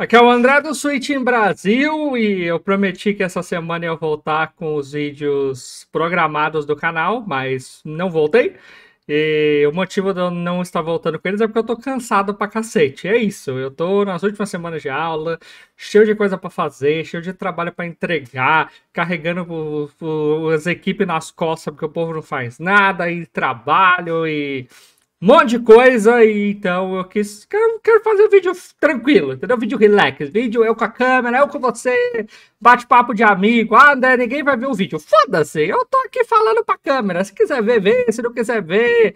Aqui é o André do Switch em Brasil e eu prometi que essa semana eu voltar com os vídeos programados do canal, mas não voltei. E o motivo de eu não estar voltando com eles é porque eu tô cansado pra cacete. É isso, eu tô nas últimas semanas de aula, cheio de coisa para fazer, cheio de trabalho para entregar, carregando o, o, as equipes nas costas porque o povo não faz nada, e trabalho e um monte de coisa, e então eu quis, quero, quero fazer vídeo tranquilo, entendeu? Vídeo relax, vídeo eu com a câmera, eu com você, bate-papo de amigo, ah, ninguém vai ver o vídeo. Foda-se, eu tô aqui falando pra câmera, se quiser ver, vê, se não quiser ver,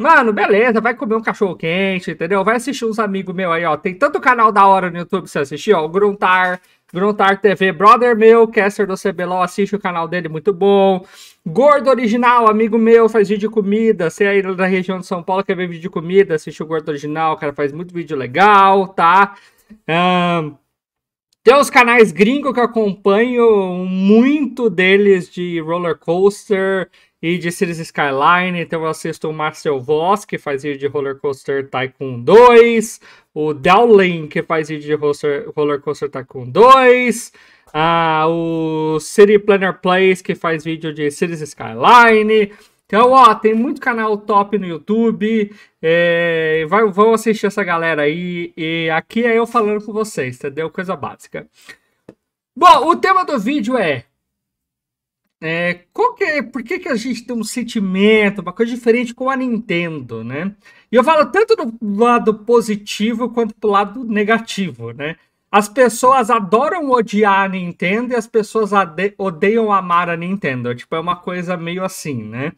Mano, beleza, vai comer um cachorro quente, entendeu? Vai assistir uns amigos meus aí, ó. Tem tanto canal da hora no YouTube pra você assistir, ó. O Gruntar, Gruntar TV, brother meu, caster do CBLOL, assiste o canal dele, muito bom. Gordo Original, amigo meu, faz vídeo de comida. Você aí da região de São Paulo quer ver vídeo de comida, assiste o Gordo Original, o cara faz muito vídeo legal, tá? Um, tem uns canais gringos que eu acompanho, muito deles de roller coaster e de Cities Skyline. Então eu assisto o Marcel Voss, que faz vídeo de Roller Coaster Tycoon 2, o Dowling, que faz vídeo de Roller Coaster Tycoon 2, ah, o City Planner Plays, que faz vídeo de Cities Skyline. Então, ó, tem muito canal top no YouTube. É, vai, vão assistir essa galera aí. E aqui é eu falando com vocês, entendeu? Coisa básica. Bom, o tema do vídeo é é, qual que é, por que, que a gente tem um sentimento, uma coisa diferente com a Nintendo, né? E eu falo tanto do lado positivo quanto do lado negativo, né? As pessoas adoram odiar a Nintendo e as pessoas odeiam amar a Nintendo. Tipo, é uma coisa meio assim, né?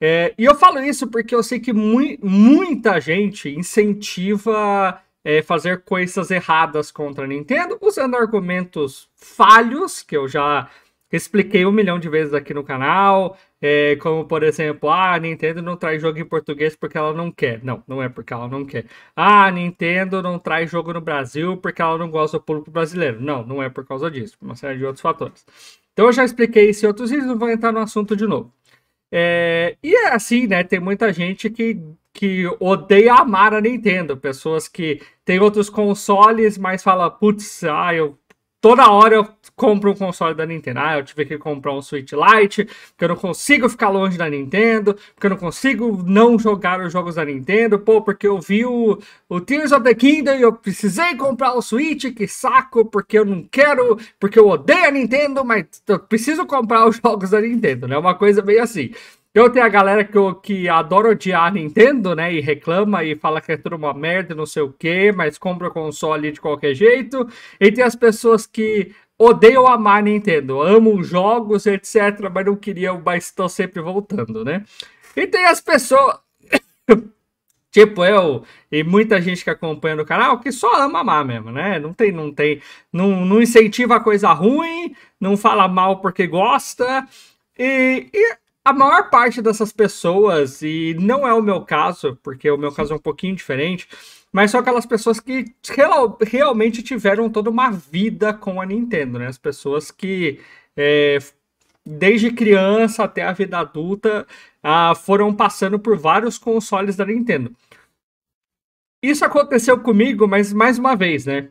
É, e eu falo isso porque eu sei que mu muita gente incentiva é, fazer coisas erradas contra a Nintendo usando argumentos falhos, que eu já Expliquei um milhão de vezes aqui no canal, é, como por exemplo, ah, a Nintendo não traz jogo em português porque ela não quer. Não, não é porque ela não quer. Ah, a Nintendo não traz jogo no Brasil porque ela não gosta do público brasileiro. Não, não é por causa disso, uma série de outros fatores. Então eu já expliquei isso em outros vídeos, não vou entrar no assunto de novo. É, e é assim, né? Tem muita gente que, que odeia amar a Nintendo. Pessoas que têm outros consoles, mas fala, putz, ah, eu toda hora eu compro um console da Nintendo. Ah, eu tive que comprar um Switch Lite, porque eu não consigo ficar longe da Nintendo, porque eu não consigo não jogar os jogos da Nintendo, pô, porque eu vi o, o Tears of the Kingdom e eu precisei comprar o Switch, que saco, porque eu não quero, porque eu odeio a Nintendo, mas eu preciso comprar os jogos da Nintendo, né? É uma coisa meio assim. Então tem a galera que, que adora odiar a Nintendo, né? E reclama e fala que é tudo uma merda, não sei o quê, mas compra o console de qualquer jeito. E tem as pessoas que odeiam amar a Nintendo, amam jogos, etc., mas não queriam, mas estão sempre voltando, né? E tem as pessoas. tipo eu e muita gente que acompanha no canal que só ama amar mesmo, né? Não tem, não tem, não, não incentiva coisa ruim, não fala mal porque gosta. E, e a maior parte dessas pessoas, e não é o meu caso, porque o meu caso é um pouquinho diferente, mas são aquelas pessoas que realmente tiveram toda uma vida com a Nintendo, né? As pessoas que, é, desde criança até a vida adulta, ah, foram passando por vários consoles da Nintendo. Isso aconteceu comigo, mas mais uma vez, né?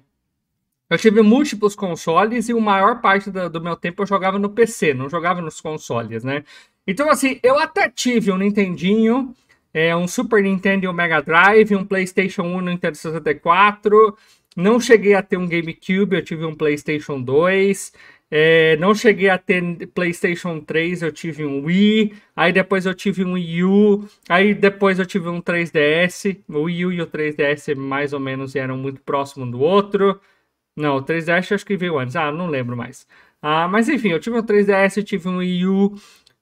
Eu tive múltiplos consoles e a maior parte do, do meu tempo eu jogava no PC, não jogava nos consoles, né? Então, assim, eu até tive um Nintendinho, é, um Super Nintendo e um Mega Drive, um PlayStation 1 e Nintendo 64. Não cheguei a ter um GameCube, eu tive um PlayStation 2. É, não cheguei a ter PlayStation 3, eu tive um Wii, aí depois eu tive um Wii U, aí depois eu tive um 3DS. O Wii U e o 3DS mais ou menos eram muito próximos um do outro. Não, o 3DS acho que veio antes, ah, não lembro mais. Ah, mas enfim, eu tive um 3DS, tive um Wii U,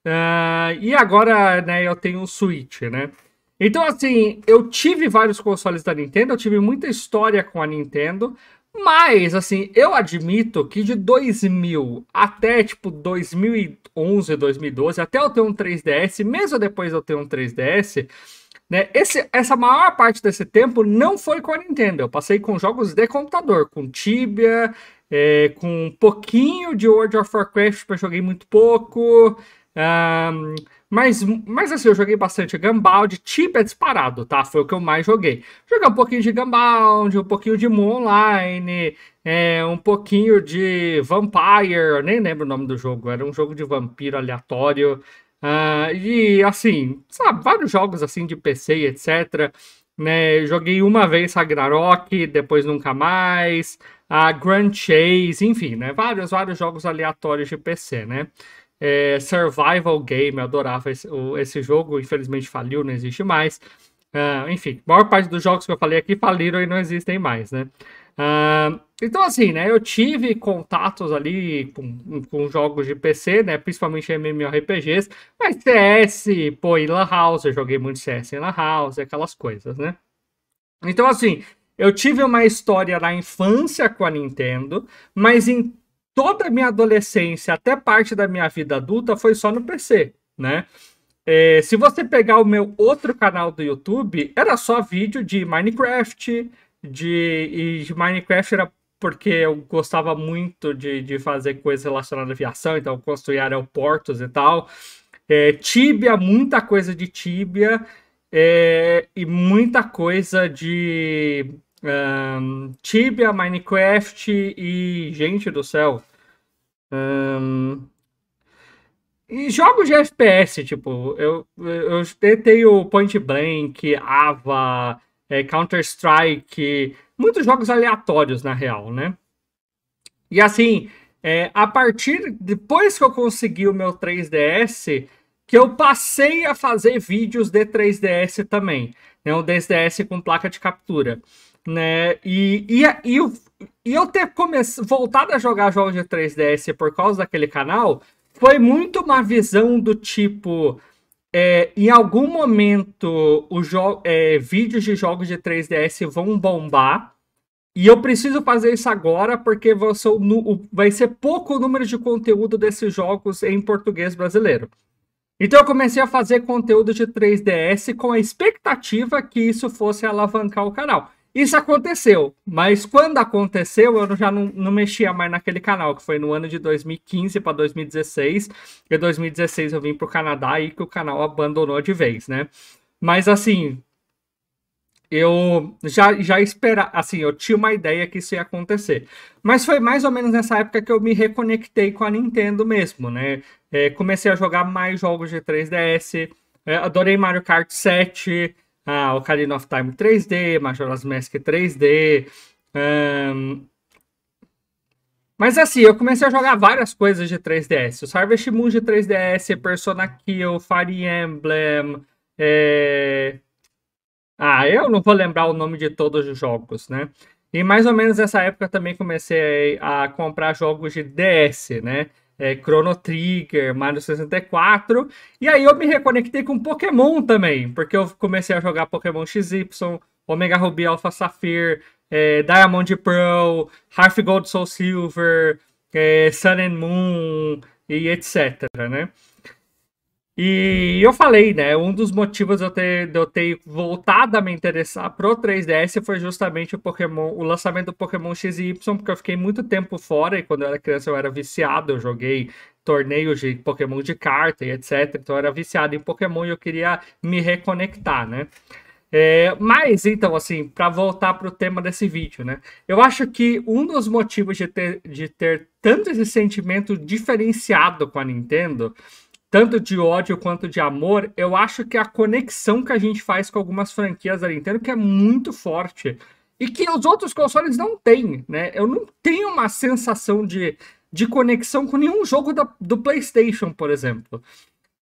Uh, e agora, né, eu tenho um Switch, né? Então, assim, eu tive vários consoles da Nintendo, eu tive muita história com a Nintendo, mas, assim, eu admito que de 2000 até, tipo, 2011, 2012, até eu ter um 3DS, mesmo depois eu ter um 3DS, né, esse, essa maior parte desse tempo não foi com a Nintendo. Eu passei com jogos de computador, com Tibia, é, com um pouquinho de World of Warcraft, porque eu joguei muito pouco, mas, mas assim, eu joguei bastante Gunbound, Chip é disparado, tá? Foi o que eu mais joguei. Joguei um pouquinho de Gunbound, um pouquinho de Moon Online, é, um pouquinho de Vampire, nem lembro o nome do jogo, era um jogo de vampiro aleatório. Uh, e assim, sabe, vários jogos assim de PC etc. Né? Joguei uma vez Ragnarok, depois nunca mais, a Grand Chase, enfim, né? Vários, vários jogos aleatórios de PC, né? É, survival Game, eu adorava esse, o, esse, jogo, infelizmente faliu, não existe mais. Uh, enfim, maior parte dos jogos que eu falei aqui faliram e não existem mais, né? Uh, então, assim, né, eu tive contatos ali com, com, jogos de PC, né, principalmente MMORPGs, mas CS, pô, e Lan House, eu joguei muito CS em Lan House, aquelas coisas, né? Então, assim, eu tive uma história na infância com a Nintendo, mas em toda a minha adolescência, até parte da minha vida adulta, foi só no PC, né? É, se você pegar o meu outro canal do YouTube, era só vídeo de Minecraft, de, de Minecraft era porque eu gostava muito de, de fazer coisas relacionadas à aviação, então construir aeroportos e tal. É, tíbia, muita coisa de tíbia é, e muita coisa de um, Tibia, Minecraft e. Gente do céu. Um, e jogos de FPS, tipo, eu, eu tentei o Point Blank, Ava, é, Counter-Strike, muitos jogos aleatórios, na real, né? E assim, é, a partir. Depois que eu consegui o meu 3DS, que eu passei a fazer vídeos de 3DS também. Né, um 3DS com placa de captura né? E, e, e, e eu ter começado, voltado a jogar jogos de 3DS por causa daquele canal foi muito uma visão do tipo. É, em algum momento, os é, vídeos de jogos de 3DS vão bombar. E eu preciso fazer isso agora porque vai ser pouco o número de conteúdo desses jogos em português brasileiro. Então eu comecei a fazer conteúdo de 3DS com a expectativa que isso fosse alavancar o canal. Isso aconteceu, mas quando aconteceu, eu já não, não, mexia mais naquele canal, que foi no ano de 2015 para 2016. E 2016 eu vim pro Canadá e que o canal abandonou de vez, né? Mas assim, eu já, já esperava, assim, eu tinha uma ideia que isso ia acontecer. Mas foi mais ou menos nessa época que eu me reconectei com a Nintendo mesmo, né? É, comecei a jogar mais jogos de 3DS, é, adorei Mario Kart 7 ah, Ocarina of Time 3D, Majora's Mask 3D. Um... Mas assim, eu comecei a jogar várias coisas de 3DS. O Harvest Moon de 3DS, Persona Kill, Fire Emblem. É... Ah, eu não vou lembrar o nome de todos os jogos, né? E mais ou menos nessa época também comecei a comprar jogos de DS, né? é, Chrono Trigger, Mario 64. E aí eu me reconectei com Pokémon também, porque eu comecei a jogar Pokémon XY, Omega Ruby, Alpha Sapphire, é, Diamond Pearl, Half Gold Soul Silver, é, Sun and Moon e etc, né? E eu falei, né? Um dos motivos de eu ter, de eu ter voltado a me interessar pro 3DS foi justamente o Pokémon, o lançamento do Pokémon X e Y, porque eu fiquei muito tempo fora e quando eu era criança eu era viciado, eu joguei torneios de Pokémon de carta e etc. Então eu era viciado em Pokémon e eu queria me reconectar, né? É, mas então, assim, para voltar para o tema desse vídeo, né? Eu acho que um dos motivos de ter, de ter tanto esse sentimento diferenciado com a Nintendo tanto de ódio quanto de amor, eu acho que é a conexão que a gente faz com algumas franquias da Nintendo que é muito forte e que os outros consoles não têm, né? Eu não tenho uma sensação de, de conexão com nenhum jogo da, do PlayStation, por exemplo.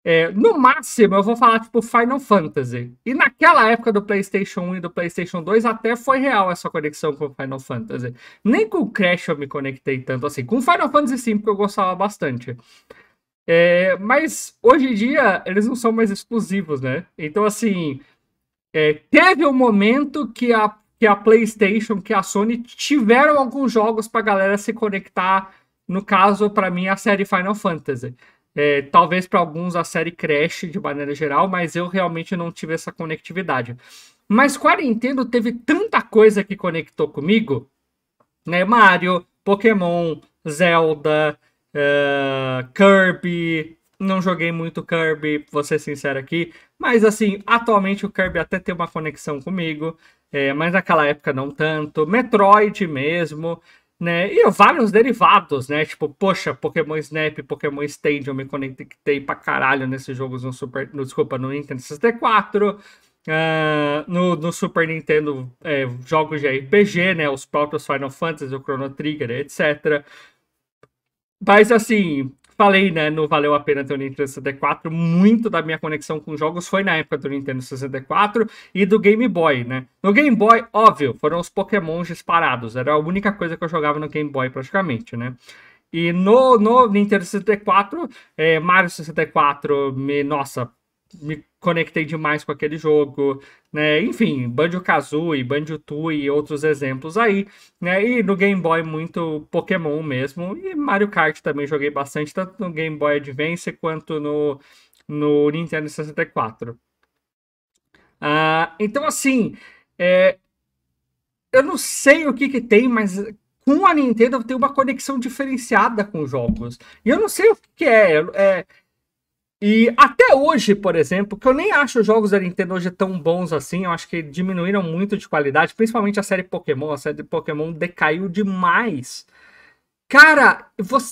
É, no máximo, eu vou falar tipo Final Fantasy. E naquela época do PlayStation 1 e do PlayStation 2, até foi real essa conexão com Final Fantasy. Nem com o Crash eu me conectei tanto assim. Com Final Fantasy sim, porque eu gostava bastante. É, mas hoje em dia eles não são mais exclusivos, né? Então, assim, é, teve um momento que a, que a PlayStation, que a Sony tiveram alguns jogos pra galera se conectar. No caso, para mim, a série Final Fantasy. É, talvez para alguns a série Crash de maneira geral, mas eu realmente não tive essa conectividade. Mas com a Nintendo teve tanta coisa que conectou comigo, né? Mario, Pokémon, Zelda, Uh, Kirby, não joguei muito Kirby, vou ser sincero aqui. Mas assim, atualmente o Kirby até tem uma conexão comigo. É, mas naquela época não tanto. Metroid mesmo. Né? E vários derivados, né? Tipo, poxa, Pokémon Snap, Pokémon Stand, eu me conectei pra caralho nesses jogos no Super. No, desculpa, no Nintendo 64. Uh, no, no, Super Nintendo, é, jogos de RPG, né? Os próprios Final Fantasy, o Chrono Trigger, etc. Mas assim, falei, né? Não valeu a pena ter o Nintendo 64. Muito da minha conexão com jogos foi na época do Nintendo 64 e do Game Boy, né? No Game Boy, óbvio, foram os Pokémon disparados. Era a única coisa que eu jogava no Game Boy, praticamente, né? E no, no Nintendo 64, é, eh, Mario 64, me, nossa, me conectei demais com aquele jogo, né? Enfim, Banjo-Kazooie, Banjo-Tooie e outros exemplos aí, né? E no Game Boy muito Pokémon mesmo, e Mario Kart também joguei bastante, tanto no Game Boy Advance quanto no, no Nintendo 64. Ah, então, assim, é... eu não sei o que que tem, mas com a Nintendo tem uma conexão diferenciada com os jogos. E eu não sei o que, que é. é e até hoje, por exemplo, que eu nem acho os jogos da Nintendo hoje tão bons assim, eu acho que diminuíram muito de qualidade, principalmente a série Pokémon. A série de Pokémon decaiu demais. Cara,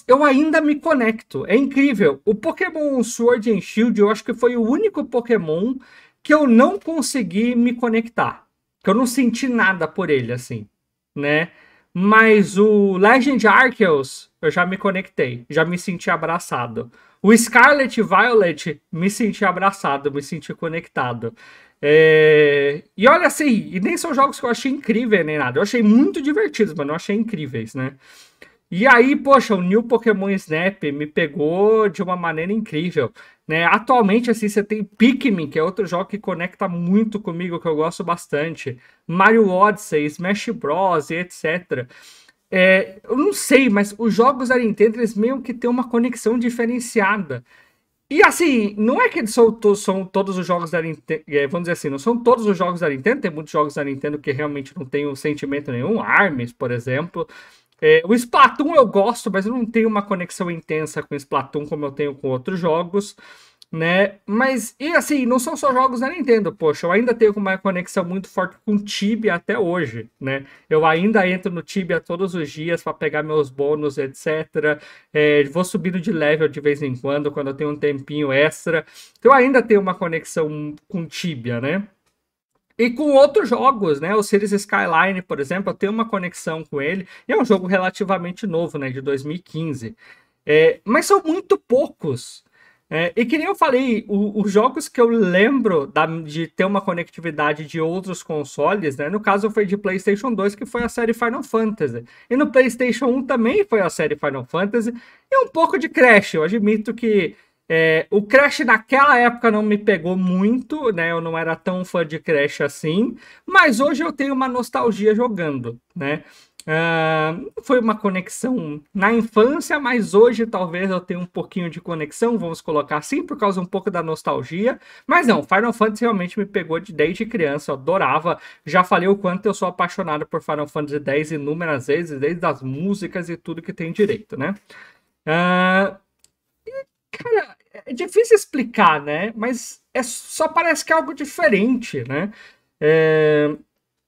eu ainda me conecto. É incrível. O Pokémon Sword and Shield, eu acho que foi o único Pokémon que eu não consegui me conectar. Que eu não senti nada por ele, assim, né? Mas o Legend Arceus, eu já me conectei, já me senti abraçado. O Scarlet Violet, me senti abraçado, me senti conectado. É... E olha assim, e nem são jogos que eu achei incríveis nem nada. Eu achei muito divertidos, mas não achei incríveis, né? E aí, poxa, o New Pokémon Snap me pegou de uma maneira incrível. Né? Atualmente, assim, você tem Pikmin, que é outro jogo que conecta muito comigo, que eu gosto bastante. Mario Odyssey, Smash Bros, etc. É, eu não sei, mas os jogos da Nintendo, eles meio que têm uma conexão diferenciada. E assim, não é que eles são, são todos os jogos da Nintendo. É, vamos dizer assim, não são todos os jogos da Nintendo. Tem muitos jogos da Nintendo que realmente não tem um sentimento nenhum. Arms, por exemplo. É, o Splatoon eu gosto, mas eu não tenho uma conexão intensa com o Splatoon como eu tenho com outros jogos né? Mas, e assim, não são só jogos da Nintendo, poxa, eu ainda tenho uma conexão muito forte com o Tibia até hoje, né? Eu ainda entro no Tibia todos os dias para pegar meus bônus, etc. É, vou subindo de level de vez em quando, quando eu tenho um tempinho extra. Então, eu ainda tenho uma conexão com o Tibia, né? E com outros jogos, né? O Series Skyline, por exemplo, eu tenho uma conexão com ele. E é um jogo relativamente novo, né? De 2015. É, mas são muito poucos é, e que nem eu falei, o, os jogos que eu lembro da, de ter uma conectividade de outros consoles, né? No caso foi de PlayStation 2, que foi a série Final Fantasy. E no PlayStation 1 também foi a série Final Fantasy. E um pouco de Crash. Eu admito que é, o Crash naquela época não me pegou muito, né? Eu não era tão fã de Crash assim. Mas hoje eu tenho uma nostalgia jogando, né? Uh, foi uma conexão na infância, mas hoje talvez eu tenha um pouquinho de conexão, vamos colocar assim, por causa um pouco da nostalgia. Mas não, Final Fantasy realmente me pegou de, desde criança, eu adorava. Já falei o quanto eu sou apaixonado por Final Fantasy X inúmeras vezes, desde as músicas e tudo que tem direito, né? Uh, cara, é difícil explicar, né? Mas é, só parece que é algo diferente, né? É,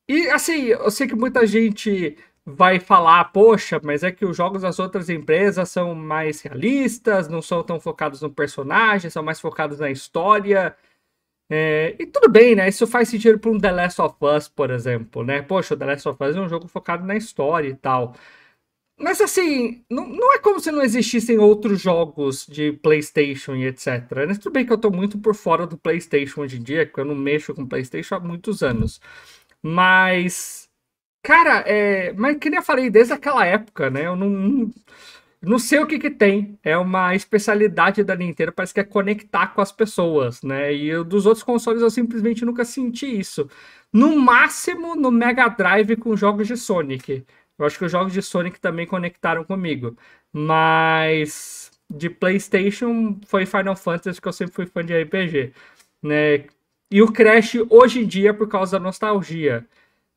e assim, eu sei que muita gente vai falar, poxa, mas é que os jogos das outras empresas são mais realistas, não são tão focados no personagem, são mais focados na história. É, e tudo bem, né? Isso faz sentido para um The Last of Us, por exemplo, né? Poxa, o The Last of Us é um jogo focado na história e tal. Mas assim, não, não é como se não existissem outros jogos de PlayStation e etc. Né? Tudo bem que eu estou muito por fora do PlayStation hoje em dia, porque eu não mexo com PlayStation há muitos anos. Mas Cara, é, mas que nem eu falei, desde aquela época, né? Eu não, não, sei o que que tem. É uma especialidade da Nintendo, parece que é conectar com as pessoas, né? E eu, dos outros consoles eu simplesmente nunca senti isso. No máximo no Mega Drive com jogos de Sonic. Eu acho que os jogos de Sonic também conectaram comigo. Mas de PlayStation foi Final Fantasy, que eu sempre fui fã de RPG, né? E o Crash hoje em dia é por causa da nostalgia.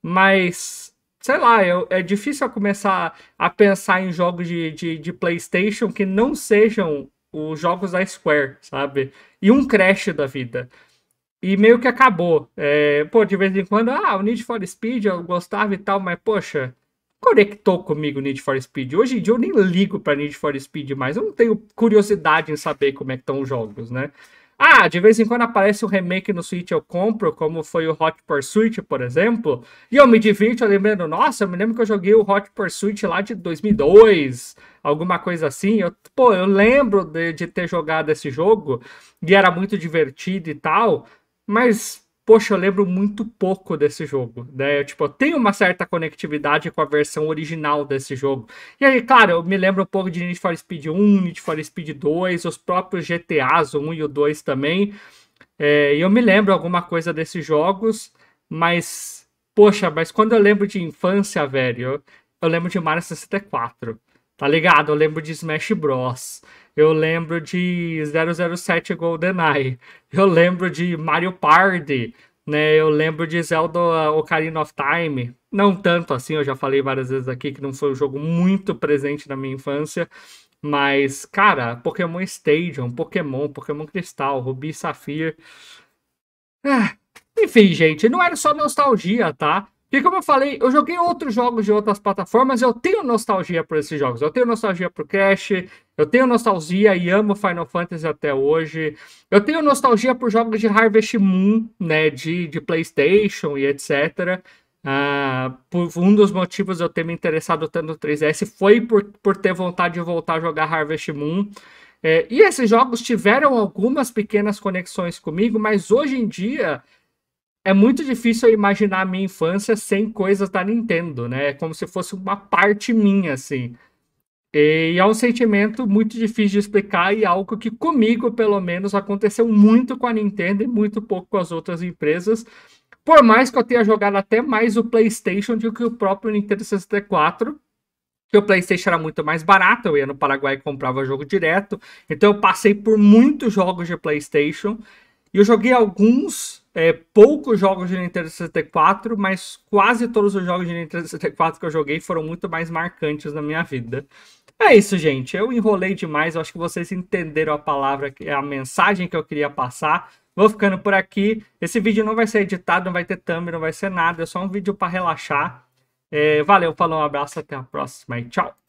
Mas sei lá, eu, é difícil eu começar a pensar em jogos de, de, de, PlayStation que não sejam os jogos da Square, sabe? E um Crash da vida. E meio que acabou. É, pô, de vez em quando, ah, o Need for Speed eu gostava e tal, mas poxa, conectou comigo Need for Speed. Hoje em dia eu nem ligo para Need for Speed mais, eu não tenho curiosidade em saber como é que estão os jogos, né? Ah, de vez em quando aparece um remake no Switch eu compro, como foi o Hot Pursuit, por exemplo, e eu me divirto lembrando, nossa, eu me lembro que eu joguei o Hot Pursuit lá de 2002, alguma coisa assim. Eu, pô, eu lembro de, de ter jogado esse jogo e era muito divertido e tal, mas poxa, eu lembro muito pouco desse jogo, né? Eu, tipo, eu tenho uma certa conectividade com a versão original desse jogo. E aí, claro, eu me lembro um pouco de Need for Speed 1, Need for Speed 2, os próprios GTAs, o 1 e o 2 também. É, eu me lembro alguma coisa desses jogos, mas, poxa, mas quando eu lembro de infância, velho, eu, eu lembro de Mario 64, tá ligado? Eu lembro de Smash Bros., eu lembro de 007 GoldenEye. Eu lembro de Mario Party, né? Eu lembro de Zelda Ocarina of Time. Não tanto assim, eu já falei várias vezes aqui que não foi um jogo muito presente na minha infância. Mas, cara, Pokémon Stadium, Pokémon, Pokémon Cristal, Rubi Safir. Ah, enfim, gente, não era só nostalgia, tá? E como eu falei, eu joguei outros jogos de outras plataformas, eu tenho nostalgia por esses jogos. Eu tenho nostalgia por Crash, eu tenho nostalgia e amo Final Fantasy até hoje. Eu tenho nostalgia por jogos de Harvest Moon, né, de, de PlayStation e etc. Ah, por, um dos motivos eu ter me interessado tanto no 3DS foi por, por ter vontade de voltar a jogar Harvest Moon. É, e esses jogos tiveram algumas pequenas conexões comigo, mas hoje em dia é muito difícil eu imaginar a minha infância sem coisas da Nintendo, né? É como se fosse uma parte minha, assim. E é um sentimento muito difícil de explicar e algo que comigo, pelo menos, aconteceu muito com a Nintendo e muito pouco com as outras empresas. Por mais que eu tenha jogado até mais o PlayStation do que o próprio Nintendo 64, que o PlayStation era muito mais barato, eu ia no Paraguai e comprava jogo direto. Então eu passei por muitos jogos de PlayStation e eu joguei alguns é, poucos jogos de Nintendo 64, mas quase todos os jogos de Nintendo 64 que eu joguei foram muito mais marcantes na minha vida. É isso, gente. Eu enrolei demais. Eu acho que vocês entenderam a palavra, é a mensagem que eu queria passar. Vou ficando por aqui. Esse vídeo não vai ser editado, não vai ter thumb, não vai ser nada. É só um vídeo para relaxar. É, valeu, falou, um abraço, até a próxima e tchau.